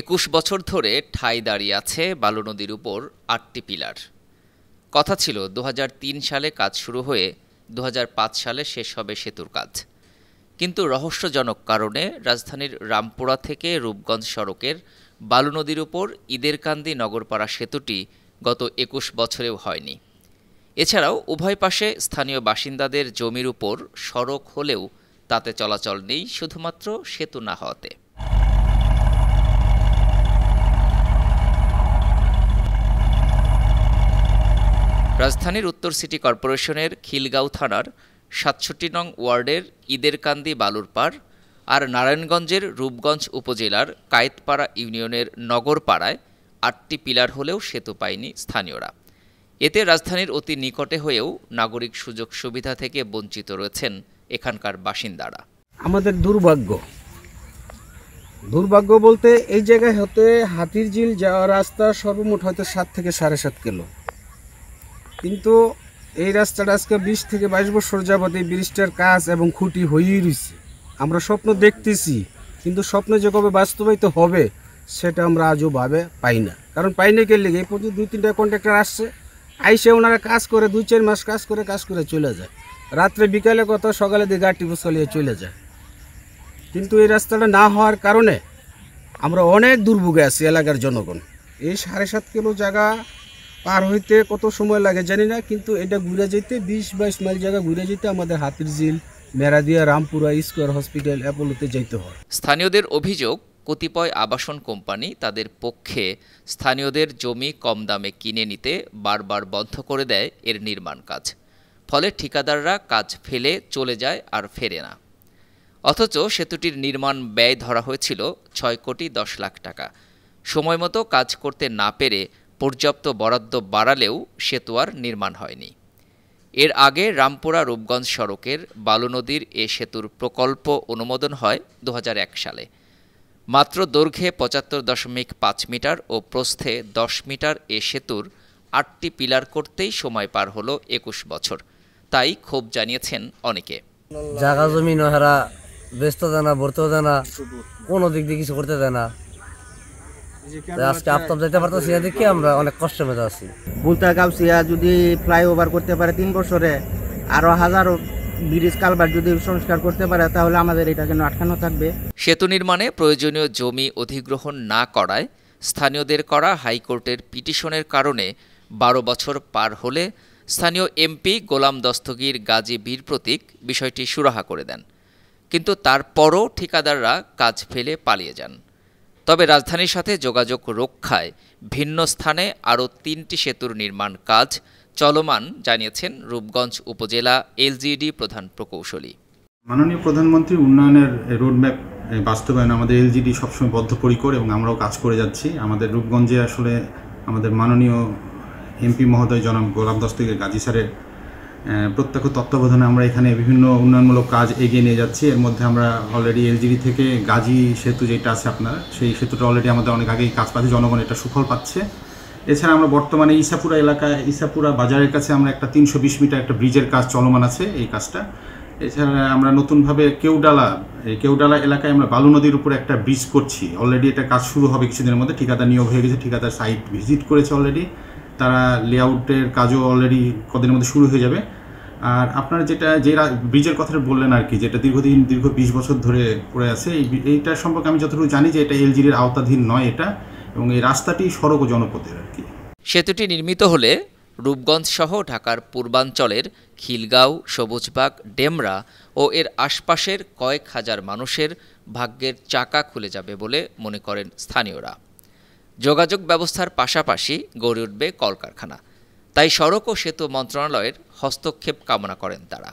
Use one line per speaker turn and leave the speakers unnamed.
একুশ বছর ধরে ঠাই দাঁড়িয়ে আছে বালু নদীর উপর আটটি পিলার কথা ছিল দু সালে কাজ শুরু হয়ে দু সালে শেষ হবে সেতুর কাজ কিন্তু রহস্যজনক কারণে রাজধানীর রামপুরা থেকে রূপগঞ্জ সড়কের বালু নদীর উপর ঈদেরকান্দি নগরপাড়া সেতুটি গত একুশ বছরেও হয়নি এছাড়াও উভয় পাশে স্থানীয় বাসিন্দাদের জমির উপর সড়ক হলেও তাতে চলাচল নেই শুধুমাত্র সেতু না হওয়াতে রাজধানীর উত্তর সিটি কর্পোরেশনের খিলগাঁও থানার সাতষট্টি নং ওয়ার্ডের ঈদেরকান্দি বালুরপাড় আর নারায়ণগঞ্জের রূপগঞ্জ উপজেলার কায়েতপাড়া ইউনিয়নের নগরপাড়ায় আটটি পিলার হলেও সেতু পায়নি স্থানীয়রা এতে রাজধানীর অতি নিকটে হয়েও নাগরিক সুযোগ সুবিধা থেকে বঞ্চিত রয়েছেন এখানকার বাসিন্দারা
আমাদের দুর্ভাগ্য দুর্ভাগ্য বলতে এই জায়গায় হতে হাতির ঝিল যাওয়ার রাস্তা সর্বমোট হয়তো সাত থেকে সাড়ে সাত কিলো কিন্তু এই রাস্তাটা আজকে বিশ থেকে বাইশ বছর যাবৎ এই ব্রিজটার কাজ এবং খুঁটি হয়েই রয়েছে আমরা স্বপ্ন দেখতেছি কিন্তু স্বপ্ন যে কবে বাস্তবায়িত হবে সেটা আমরা আজও ভাবে পাই না কারণ পাই না কেলে এই পর্যন্ত দুই তিনটা কন্ট্রাক্টর আসছে আইসে ওনারা কাজ করে দুই চার মাস কাজ করে কাজ করে চলে যায় রাত্রে বিকালে কত সকালে দিয়ে গাড়ি চালিয়ে চলে যায় কিন্তু এই রাস্তাটা না হওয়ার কারণে আমরা অনেক দুর্ভোগে আছি এলাকার জনগণ এই সাড়ে সাত কিলো জায়গা পার হইতে কত সময় লাগে জানি না কিন্তু এটা ঘুরে যেতে বিশ বাইশ মাইল জায়গা ঘুরে যেতে আমাদের Hatirjheel Meradia Rampura square hospital অ্যাপোলোতে যেতে হয়
স্থানীয়দের অভিযোগ কতিপয় আবাসন কোম্পানি তাদের পক্ষে স্থানীয়দের জমি কম দামে কিনে নিতে বারবার বন্ধ করে দেয় এর নির্মাণ কাজ ফলে ঠিকাদাররা কাজ ফেলে চলে যায় আর ফেরে না অথচ সেতুটির নির্মাণ ব্যয় ধরা হয়েছিল ছয় কোটি দশ লাখ টাকা সময়মতো কাজ করতে না পেরে পর্যাপ্ত বরাদ্দ বাড়ালেও সেতু আর নির্মাণ হয়নি এর আগে রামপুরা রূপগঞ্জ সড়কের বালুনদীর এ সেতুর প্রকল্প অনুমোদন হয় দু সালে মাত্র দৈর্ঘ্যে পঁচাত্তর দশমিক পাঁচ মিটার ও প্রস্থে দশ মিটার এ সেতুর আটটি পিলার করতেই সময় পার হলো একুশ বছর তাই ক্ষোভ জানিয়েছেন অনেকে
জাগা জমি নহারা ব্যস্ত জানা বর্ত জানা কোনো দিক দিয়ে কিছু করতে দেয় না ফ্লাইওভার করতে পারে তিন বছরে আরও কালবার যদি সংস্কার করতে পারে তাহলে আমাদের এটা আটকানো থাকবে
সেতু নির্মাণে প্রয়োজনীয় জমি অধিগ্রহণ না করায় স্থানীয়দের করা হাইকোর্টের পিটিশনের কারণে বারো বছর পার হলে স্থানীয় এমপি গোলাম দস্তগীর গাজী বীর প্রতীক বিষয়টি সুরাহা করে দেন কিন্তু তারপরও ঠিকাদাররা কাজ ফেলে পালিয়ে যান তবে রাজধানীর সাথে যোগাযোগ রক্ষায় ভিন্ন স্থানে আরও তিনটি সেতুর নির্মাণ কাজ চলমান জানিয়েছেন রূপগঞ্জ উপজেলা এলজিডি প্রধান প্রকৌশলী
মাননীয় প্রধানমন্ত্রী উন্নয়নের রোডম্যাপ বাস্তবায়ন আমাদের এলজিডি সবসময় বদ্ধপরিকর এবং আমরাও কাজ করে যাচ্ছি আমাদের রূপগঞ্জে আসলে আমাদের মাননীয় এমপি মহোদয় জনাব গোলাম দস্তগীর গাজী স্যারের প্রত্যক্ষ তত্ত্বাবধানে আমরা এখানে বিভিন্ন উন্নয়নমূলক কাজ এগিয়ে নিয়ে যাচ্ছি এর মধ্যে আমরা অলরেডি এলজিডি থেকে গাজী সেতু যেটা আছে আপনার সেই সেতুটা অলরেডি আমাদের অনেক আগেই কাজ পাচ্ছে জনগণ এটা সুফল পাচ্ছে এছাড়া আমরা বর্তমানে ইসাপুরা এলাকায় ইসাপুরা বাজারের কাছে আমরা একটা তিনশো বিশ মিটার একটা ব্রিজের কাজ চলমান আছে এই কাজটা এছাড়া আমরা নতুনভাবে কেউডালা এই কেউডালা এলাকায় আমরা বালু নদীর উপরে একটা ব্রিজ করছি অলরেডি এটা কাজ শুরু হবে কিছুদিনের মধ্যে ঠিকাদার নিয়োগ হয়ে গেছে ঠিকাদার সাইট ভিজিট করেছে অলরেডি তারা লেআউটের কাজও অলরেডি কদিনের মধ্যে শুরু হয়ে যাবে আর আপনার যেটা যে ব্রিজের কথাটা বললেন আর কি যেটা দীর্ঘদিন দীর্ঘ বিশ বছর ধরে পড়ে আছে এই এইটার সম্পর্কে আমি যতটুকু জানি যে এটা এলজির আওতাধীন নয় এটা এবং এই রাস্তাটি সড়ক ও জনপথের আর কি
সেতুটি নির্মিত হলে রূপগঞ্জ সহ ঢাকার পূর্বাঞ্চলের খিলগাঁও সবুজবাগ ডেমরা ও এর আশপাশের কয়েক হাজার মানুষের ভাগ্যের চাকা খুলে যাবে বলে মনে করেন স্থানীয়রা যোগাযোগ ব্যবস্থার পাশাপাশি গড়ে উঠবে কলকারখানা তাই সড়ক ও সেতু মন্ত্রণালয়ের হস্তক্ষেপ কামনা করেন তারা